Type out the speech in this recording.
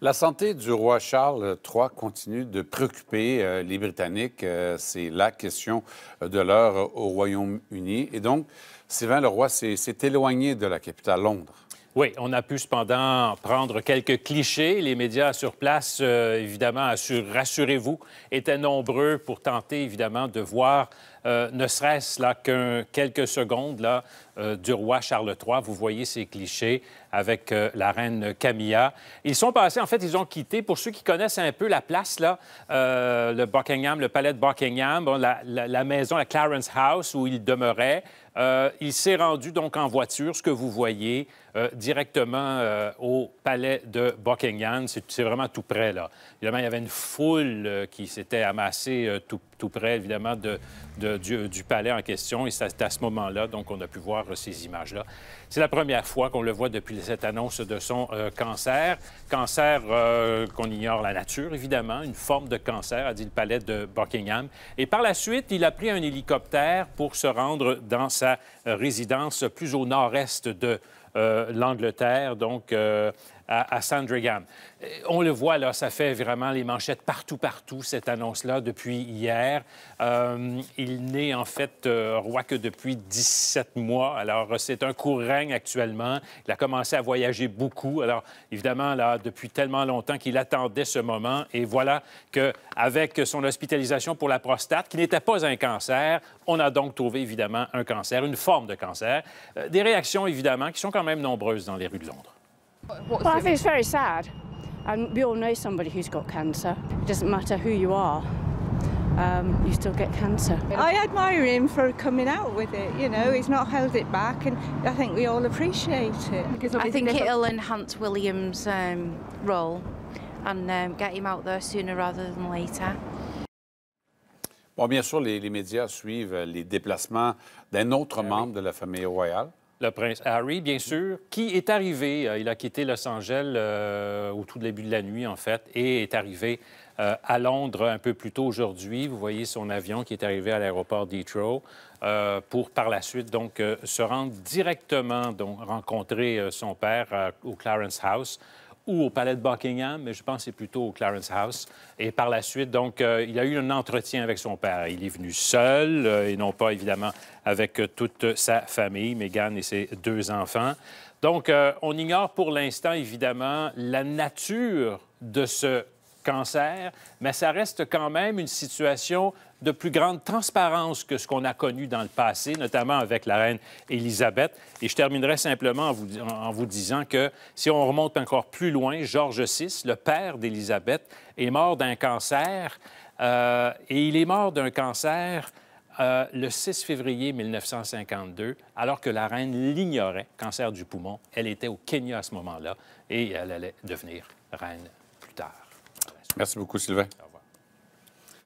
La santé du roi Charles III continue de préoccuper euh, les Britanniques. Euh, c'est la question euh, de l'heure au Royaume-Uni. Et donc, Sylvain roi s'est éloigné de la capitale Londres. Oui, on a pu cependant prendre quelques clichés. Les médias sur place, euh, évidemment, rassurez-vous, étaient nombreux pour tenter, évidemment, de voir, euh, ne serait-ce là qu'un quelques secondes là, euh, du roi Charles III. Vous voyez ces clichés avec la reine Camilla. Ils sont passés, en fait, ils ont quitté. Pour ceux qui connaissent un peu la place, là, le Buckingham, le palais de Buckingham, la, maison, la Clarence House où ils demeuraient. Euh, il s'est rendu donc en voiture, ce que vous voyez, euh, directement euh, au palais de Buckingham. C'est vraiment tout près, là. Évidemment, il y avait une foule euh, qui s'était amassée euh, tout, près, évidemment, de, de du, euh, palais en question. Et c'est à ce moment-là, donc, on a pu voir ces images-là. C'est la première fois qu'on le voit depuis cette annonce de son cancer. Cancer qu'on ignore la nature, évidemment, une forme de cancer, a dit le palais de Buckingham. Et par la suite, il a pris un hélicoptère pour se rendre dans sa résidence plus au nord-est de l'Angleterre. Donc, à, Sandringham. Euh, on le voit, là, ça fait vraiment les manchettes partout, partout, cette annonce-là, depuis hier. Euh, il n'est en fait euh, roi que depuis 17 mois. Alors, c'est un court règne actuellement. Il a commencé à voyager beaucoup. Alors, évidemment, là, depuis tellement longtemps qu'il attendait ce moment. Et voilà qu'avec son hospitalisation pour la prostate, qui n'était pas un cancer, on a donc trouvé, évidemment, un cancer, une forme de cancer. des réactions, évidemment, qui sont quand même nombreuses dans les rues de Londres. What's well, I think it's very sad. And we all know somebody who's got cancer. It doesn't matter who you are. Um, you still get cancer. I admire him for coming out with it, you know, he's not held it back and I think we all appreciate it. Because I think it'll enhance William's um, role and um, get him out there sooner rather than later. Bon, bien sûr, les, les médias suivent euh, les déplacements d'un autre ah membre de la famille royale. Le prince Harry, bien sûr, qui est arrivé, euh, il a quitté Los Angeles euh, au tout début de la nuit, en fait, et est arrivé euh, à Londres un peu plus tôt aujourd'hui. Vous voyez son avion qui est arrivé à l'aéroport d'Heathrow pour par la suite donc se rendre directement donc rencontrer son père au Clarence House ou au palais de Buckingham, mais je pense que c'est plutôt au Clarence House. Et par la suite, donc, euh, il a eu un entretien avec son père. Il est venu seul, euh, et non pas évidemment avec euh, toute sa famille, Meghan et ses deux enfants. Donc, on ignore pour l'instant, évidemment, la nature de ce cancer, mais ça reste quand même une situation de plus grande transparence que ce qu'on a connu dans le passé, notamment avec la reine Élisabeth. Et je terminerai simplement en vous, en vous disant que si on remonte encore plus loin, Georges VI, le père d'Élisabeth, est mort d'un cancer euh, et il est mort d'un cancer euh, le 6 février 1952, alors que la reine l'ignorait, cancer du poumon. Elle était au Kenya à ce moment-là et elle allait devenir reine plus tard. Merci beaucoup, Sylvain.